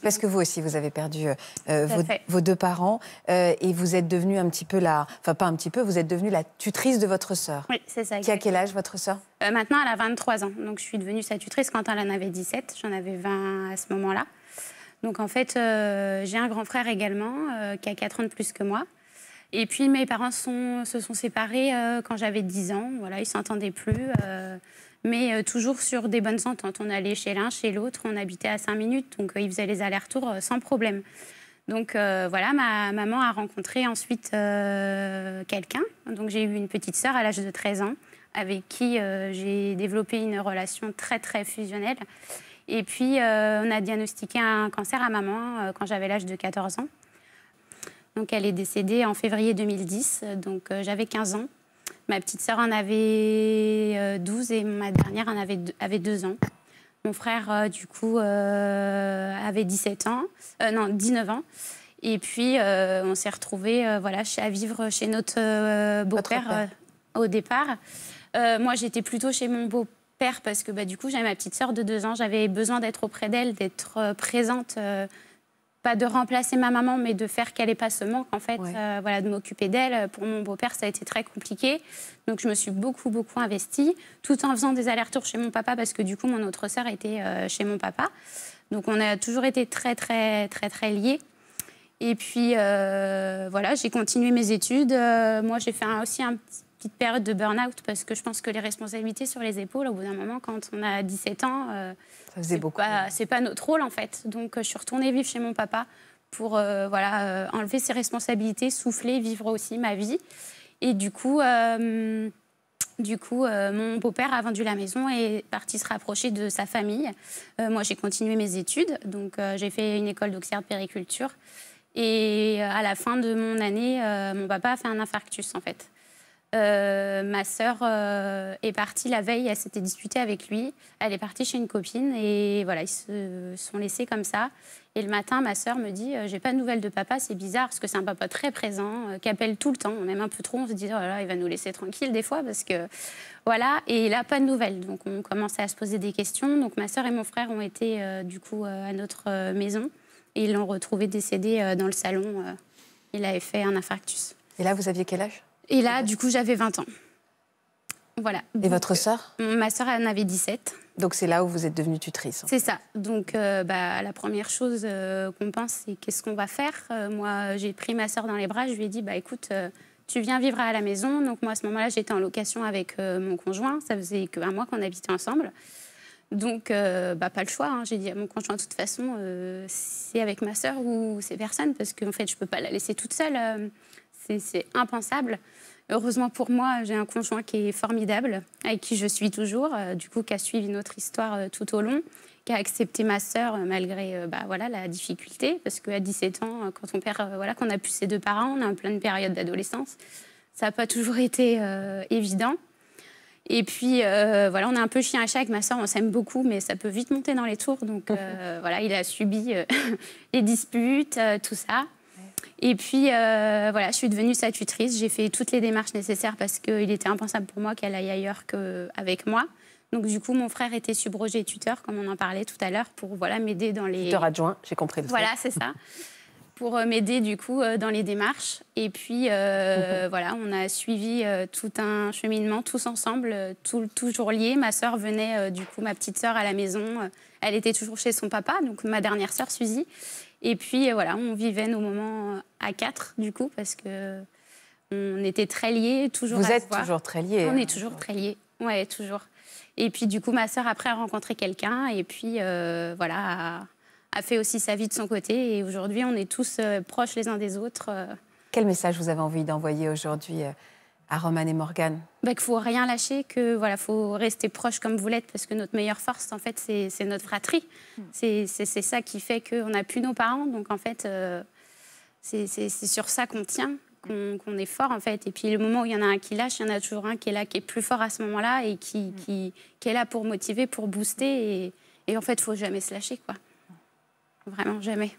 parce que vous aussi, vous avez perdu euh, vos, deux parents euh, et vous êtes devenue un petit peu la, enfin pas un petit peu, vous êtes devenue la tutrice de votre sœur. Oui, c'est ça. Qui a quel âge votre sœur euh, Maintenant, elle a 23 ans. Donc je suis devenue sa tutrice quand elle en avait 17. J'en avais 20 à ce moment-là. Donc en fait, j'ai un grand frère également qui a 4 ans de plus que moi. Et puis mes parents sont, se sont séparés quand j'avais 10 ans. Voilà, ils s'entendaient plus mais euh, toujours sur des bonnes ententes. On allait chez l'un, chez l'autre, on habitait à 5 minutes, donc euh, ils faisaient les allers-retours euh, sans problème. Donc voilà, ma maman a rencontré ensuite quelqu'un. Donc j'ai eu une petite sœur à l'âge de 13 ans avec qui j'ai développé une relation très très fusionnelle. Et puis on a diagnostiqué un cancer à maman quand j'avais l'âge de 14 ans. Donc elle est décédée en février 2010, donc j'avais 15 ans. Ma petite sœur en avait 12 euh, et ma dernière en avait, avait 2 ans. Mon frère, euh, du coup, euh, avait 17 ans, non, 19 ans. Et puis, on s'est retrouvés voilà, à vivre chez notre beau-père au départ. moi, j'étais plutôt chez mon beau-père parce que bah, du coup, j'avais ma petite sœur de 2 ans. J'avais besoin d'être auprès d'elle, d'être présente pas de remplacer ma maman, mais de faire qu'elle n'ait pas ce manque, en fait, euh, voilà, de m'occuper d'elle. Euh, pour mon beau-père, ça a été très compliqué. Donc, je me suis beaucoup, beaucoup investie, tout en faisant des allers-retours chez mon papa, parce que du coup, mon autre sœur était euh, chez mon papa. Donc, on a toujours été très, très, très, très liés. Et puis, voilà, j'ai continué mes études. moi, j'ai fait aussi un petit petite période de burn-out parce que je pense que les responsabilités sur les épaules, au bout d'un moment, quand on a 17 ans, euh, c'est pas, notre rôle en fait. Donc euh, je suis retournée vivre chez mon papa pour euh, voilà, enlever ses responsabilités, souffler, vivre aussi ma vie. Et du coup, du coup mon beau-père a vendu la maison et est parti se rapprocher de sa famille. moi, j'ai continué mes études, donc j'ai fait une école d'auxerre de périculture. Et à la fin de mon année, mon papa a fait un infarctus en fait. Euh, ma sœur euh, est partie la veille, elle s'était disputée avec lui. Elle est partie chez une copine et voilà, ils se sont laissés comme ça. Et le matin, ma sœur me dit euh, J'ai pas de nouvelles de papa, c'est bizarre parce que c'est un papa très présent, qui appelle tout le temps. Même un peu trop, on se dit oh il va nous laisser tranquille des fois parce que voilà. Et il a pas de nouvelles. Donc on commençait à se poser des questions. Donc ma sœur et mon frère ont été du coup à notre maison et ils l'ont retrouvé décédé dans le salon. il avait fait un infarctus. Et là, vous aviez quel âge et là, du coup, j'avais 20 ans. Voilà. Et votre euh, sœur Ma sœur en avait 17. Donc c'est là où vous êtes devenue tutrice. C'est ça. Donc euh, bah, la première chose euh, qu'on pense, c'est qu'est-ce qu'on va faire Moi, j'ai pris ma sœur dans les bras, je lui ai dit, bah écoute, tu viens vivre à la maison. Donc moi, à ce moment-là, j'étais en location avec mon conjoint. Ça faisait qu'un mois qu'on habitait ensemble. Donc, bah, pas le choix. Hein. J'ai dit à mon conjoint, de toute façon, c'est avec ma sœur ou c'est personne, parce qu'en fait, je ne peux pas la laisser toute seule c'est impensable. Heureusement pour moi, j'ai un conjoint qui est formidable, avec qui je suis toujours, euh, du coup, qui a suivi notre histoire euh, tout au long, qui a accepté ma sœur euh, malgré bah, voilà, la difficulté, parce qu'à 17 ans, quand on perd, voilà, qu'on a plus ses deux parents, on a en pleine période d'adolescence, ça n'a pas toujours été évident. Et puis, voilà, on a un peu chien à chat avec ma sœur, on s'aime beaucoup, mais ça peut vite monter dans les tours. Donc, voilà, il a subi les disputes, tout ça. Et puis, euh, voilà, je suis devenue sa tutrice. J'ai fait toutes les démarches nécessaires parce qu'il était impensable pour moi qu'elle aille ailleurs qu'avec moi. Donc, du coup, mon frère était subrogé tuteur, comme on en parlait tout à l'heure, pour voilà, m'aider dans les. Tuteur adjoint, j'ai compris. Voilà, c'est ça. Pour euh, m'aider, du coup, euh, dans les démarches. Et puis, mhm. voilà, on a suivi tout un cheminement, tous ensemble, tout, toujours liés. Ma sœur venait, du coup, ma petite sœur à la maison. elle était toujours chez son papa, donc ma dernière sœur, Suzy. Et puis voilà, on vivait nos moments à quatre, du coup, parce que on était très liés, toujours. Vous êtes toujours très liés. On est hein. toujours très liés, ouais, toujours. Et puis, du coup, ma sœur, après, a rencontré quelqu'un, et puis, euh, voilà, a, fait aussi sa vie de son côté. Et aujourd'hui, on est tous euh, proches les uns des autres. Euh. Quel message vous avez envie d'envoyer aujourd'hui à Roman et Morgane bah, Qu'il faut rien lâcher, que voilà, faut rester proche comme vous l'êtes, parce que notre meilleure force, en fait, c'est notre fratrie. Hmm. C'est ça qui fait qu'on n'a plus nos parents. Donc, en fait, c'est sur ça qu'on tient, qu'on est fort en fait. Et puis le moment où il y en a un qui lâche, il y en a toujours un qui est là, qui est plus fort à ce moment-là et qui, mm. qui, qui, est là pour motiver, pour booster. Et, en fait, il faut jamais se lâcher, quoi. Vraiment, jamais.